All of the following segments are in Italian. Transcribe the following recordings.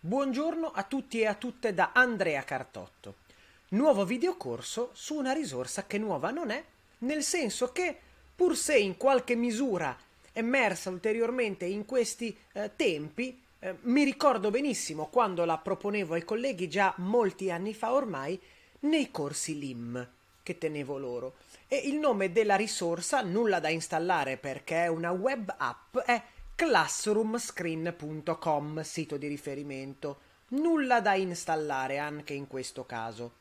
Buongiorno a tutti e a tutte da Andrea Cartotto. Nuovo videocorso su una risorsa che nuova non è, nel senso che, pur se in qualche misura emersa ulteriormente in questi eh, tempi, eh, mi ricordo benissimo quando la proponevo ai colleghi già molti anni fa ormai nei corsi LIM che tenevo loro. E il nome della risorsa, nulla da installare perché è una web app, è classroomscreen.com, sito di riferimento. Nulla da installare anche in questo caso.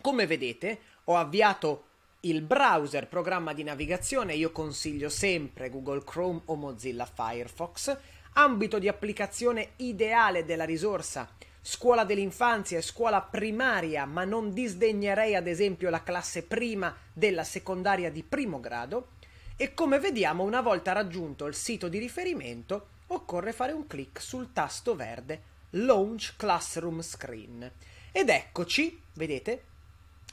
Come vedete, ho avviato il browser, programma di navigazione, io consiglio sempre Google Chrome o Mozilla Firefox, ambito di applicazione ideale della risorsa, scuola dell'infanzia e scuola primaria, ma non disdegnerei ad esempio la classe prima della secondaria di primo grado, e come vediamo una volta raggiunto il sito di riferimento occorre fare un clic sul tasto verde Launch Classroom Screen ed eccoci, vedete,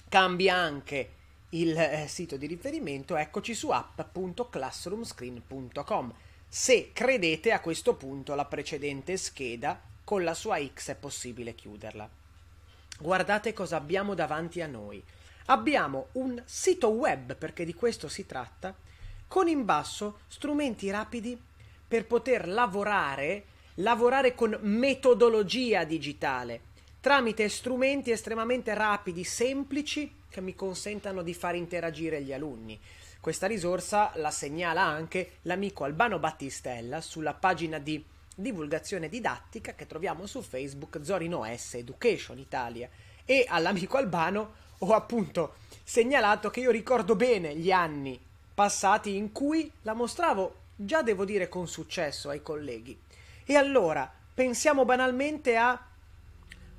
cambia anche il eh, sito di riferimento, eccoci su app.classroomscreen.com. Se credete a questo punto la precedente scheda, con la sua X è possibile chiuderla. Guardate cosa abbiamo davanti a noi. Abbiamo un sito web, perché di questo si tratta, con in basso strumenti rapidi per poter lavorare, lavorare con metodologia digitale tramite strumenti estremamente rapidi, semplici, che mi consentano di far interagire gli alunni. Questa risorsa la segnala anche l'amico Albano Battistella sulla pagina di divulgazione didattica che troviamo su Facebook Zorino S Education Italia e all'amico Albano ho appunto segnalato che io ricordo bene gli anni passati in cui la mostravo già devo dire con successo ai colleghi. E allora pensiamo banalmente a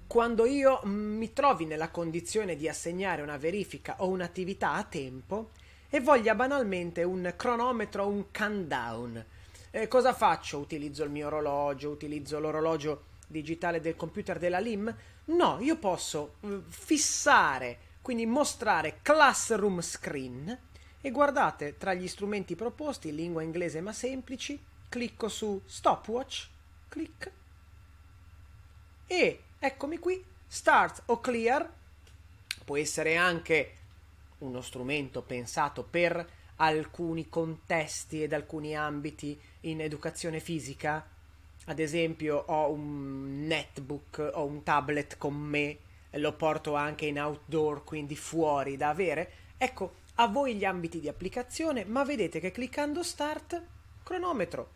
quando io mi trovi nella condizione di assegnare una verifica o un'attività a tempo e voglia banalmente un cronometro, un countdown. Eh, cosa faccio? Utilizzo il mio orologio, utilizzo l'orologio digitale del computer della LIM? No, io posso mm, fissare, quindi mostrare Classroom Screen e guardate tra gli strumenti proposti lingua inglese ma semplici, clicco su stopwatch, clic e eccomi qui start o clear può essere anche uno strumento pensato per alcuni contesti ed alcuni ambiti in educazione fisica. Ad esempio, ho un netbook, o un tablet con me, lo porto anche in outdoor, quindi fuori da avere. Ecco, a voi gli ambiti di applicazione, ma vedete che cliccando Start, cronometro,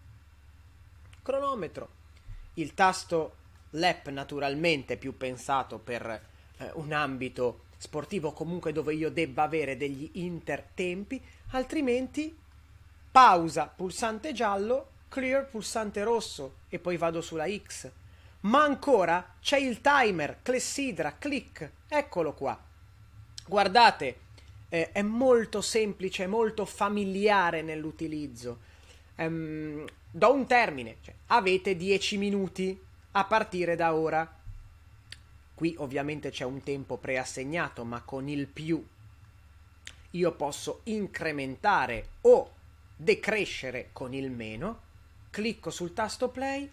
cronometro. Il tasto LEP naturalmente è più pensato per eh, un ambito sportivo comunque dove io debba avere degli intertempi, altrimenti pausa, pulsante giallo, clear, pulsante rosso e poi vado sulla X. Ma ancora c'è il timer, clessidra, click, eccolo qua. Guardate, eh, è molto semplice, è molto familiare nell'utilizzo. Um, do un termine, cioè, avete 10 minuti a partire da ora. Qui ovviamente c'è un tempo preassegnato, ma con il più io posso incrementare o decrescere con il meno. Clicco sul tasto play,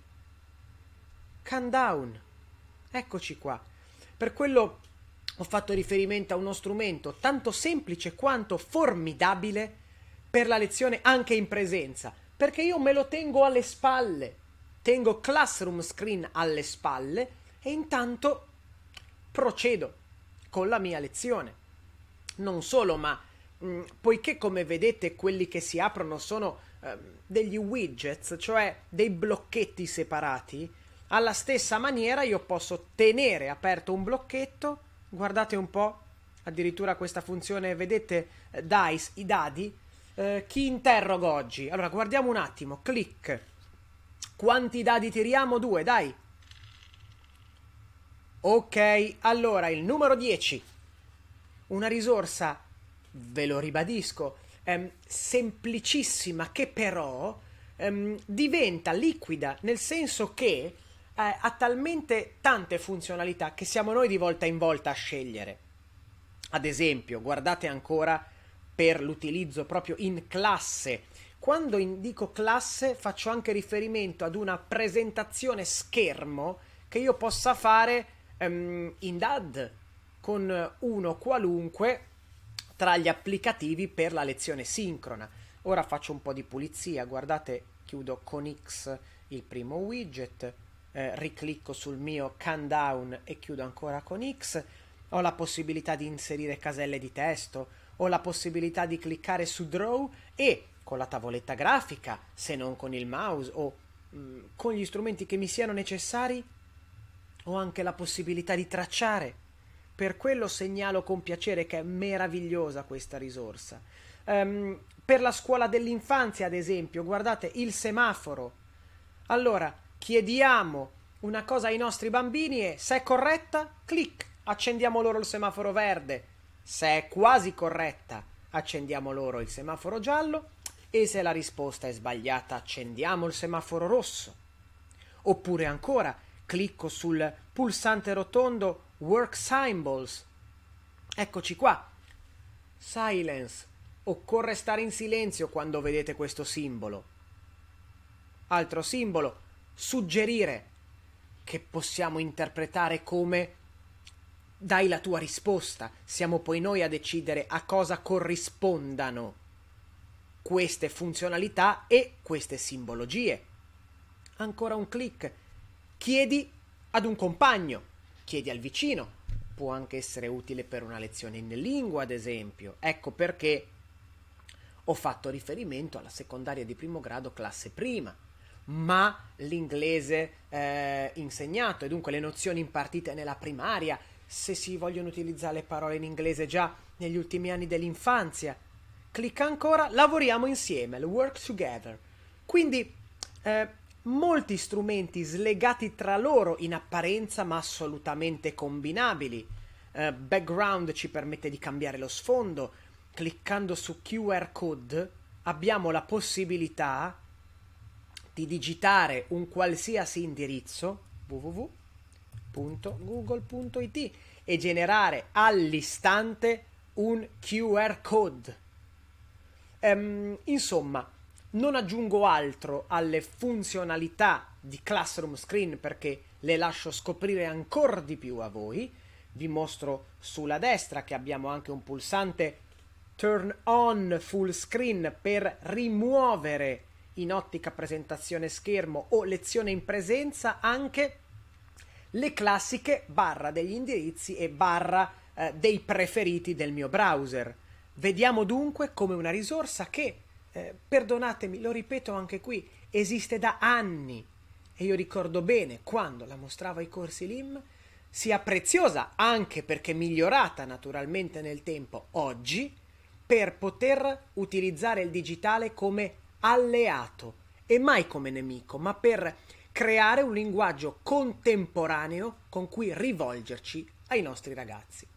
countdown. Eccoci qua. Per quello ho fatto riferimento a uno strumento tanto semplice quanto formidabile per la lezione anche in presenza, perché io me lo tengo alle spalle, tengo Classroom Screen alle spalle e intanto procedo con la mia lezione. Non solo, ma mh, mm, poiché come vedete quelli che si aprono sono eh, degli widgets, cioè dei blocchetti separati, alla stessa maniera io posso tenere aperto un blocchetto Guardate un po', addirittura questa funzione, vedete eh, dice, i dadi. Eh, chi interrogo oggi? Allora, guardiamo un attimo, clic. Quanti dadi tiriamo? Due, dai. Ok, allora, il numero 10. Una risorsa, ve lo ribadisco, ehm, semplicissima che però ehm, diventa liquida, nel senso che eh, ha talmente tante funzionalità che siamo noi di volta in volta a scegliere. Ad esempio, guardate ancora per l'utilizzo proprio in classe. Quando indico classe faccio anche riferimento ad una presentazione schermo che io possa fare um, in DAD con uno qualunque tra gli applicativi per la lezione sincrona. Ora faccio un po' di pulizia, guardate, chiudo con X il primo widget, eh, riclicco sul mio countdown e chiudo ancora con X, ho la possibilità di inserire caselle di testo, ho la possibilità di cliccare su draw e con la tavoletta grafica, se non con il mouse o mh, mm, con gli strumenti che mi siano necessari, ho anche la possibilità di tracciare. Per quello segnalo con piacere che è meravigliosa questa risorsa. Um, per la scuola dell'infanzia, ad esempio, guardate il semaforo. Allora, chiediamo una cosa ai nostri bambini e se è corretta, clic, accendiamo loro il semaforo verde. Se è quasi corretta, accendiamo loro il semaforo giallo e se la risposta è sbagliata, accendiamo il semaforo rosso. Oppure ancora, clicco sul pulsante rotondo Work Symbols. Eccoci qua. Silence. Occorre stare in silenzio quando vedete questo simbolo. Altro simbolo, suggerire, che possiamo interpretare come dai la tua risposta, siamo poi noi a decidere a cosa corrispondano queste funzionalità e queste simbologie. Ancora un clic, chiedi ad un compagno, chiedi al vicino, può anche essere utile per una lezione in lingua, ad esempio. Ecco perché ho fatto riferimento alla secondaria di primo grado classe prima ma l'inglese eh, insegnato e dunque le nozioni impartite nella primaria, se si vogliono utilizzare le parole in inglese già negli ultimi anni dell'infanzia. Clicca ancora, lavoriamo insieme, il work together. Quindi eh, molti strumenti slegati tra loro in apparenza ma assolutamente combinabili. Eh, background ci permette di cambiare lo sfondo. Cliccando su QR code abbiamo la possibilità di digitare un qualsiasi indirizzo www.google.it e generare all'istante un QR code. Ehm, insomma, non aggiungo altro alle funzionalità di Classroom Screen perché le lascio scoprire ancora di più a voi. Vi mostro sulla destra che abbiamo anche un pulsante Turn on full screen per rimuovere in ottica presentazione schermo o lezione in presenza anche le classiche barra degli indirizzi e barra eh, dei preferiti del mio browser. Vediamo dunque come una risorsa che, eh, perdonatemi, lo ripeto anche qui, esiste da anni e io ricordo bene quando la mostravo ai corsi LIM, sia preziosa anche perché migliorata naturalmente nel tempo oggi per poter utilizzare il digitale come alleato e mai come nemico, ma per creare un linguaggio contemporaneo con cui rivolgerci ai nostri ragazzi.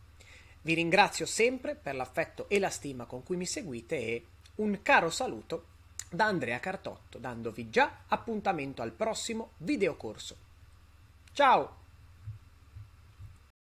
Vi ringrazio sempre per l'affetto e la stima con cui mi seguite e un caro saluto da Andrea Cartotto, dandovi già appuntamento al prossimo videocorso. Ciao!